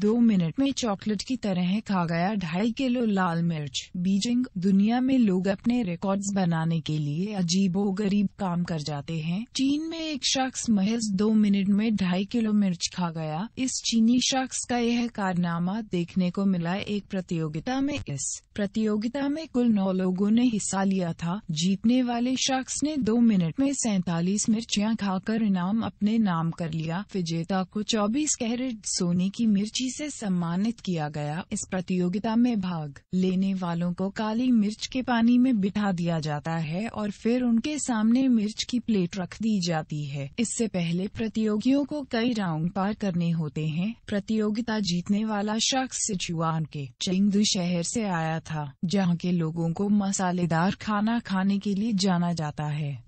दो मिनट में चॉकलेट की तरह खा गया ढाई किलो लाल मिर्च बीजिंग दुनिया में लोग अपने रिकॉर्ड्स बनाने के लिए अजीबो गरीब काम कर जाते हैं चीन में एक शख्स महज दो मिनट में ढाई किलो मिर्च खा गया इस चीनी शख्स का यह कारनामा देखने को मिला एक प्रतियोगिता में इस प्रतियोगिता में कुल नौ लोगों ने हिस्सा लिया था जीतने वाले शख्स ने दो मिनट में सैतालीस मिर्चियाँ खाकर इनाम अपने नाम कर लिया विजेता को चौबीस कैरेट सोने की मिर्ची पदवी से सम्मानित किया गया इस प्रतियोगिता में भाग लेने वालों को काली मिर्च के पानी में बिठा दिया जाता है और फिर उनके सामने मिर्च की प्लेट रख दी जाती है इससे पहले प्रतियोगियों को कई राउंड पार करने होते हैं प्रतियोगिता जीतने वाला शख्स सिचुआन के चिंगदू शहर से आया था जहाँ के लोगों को मसालेदार खाना खाने के लिए जाना जाता है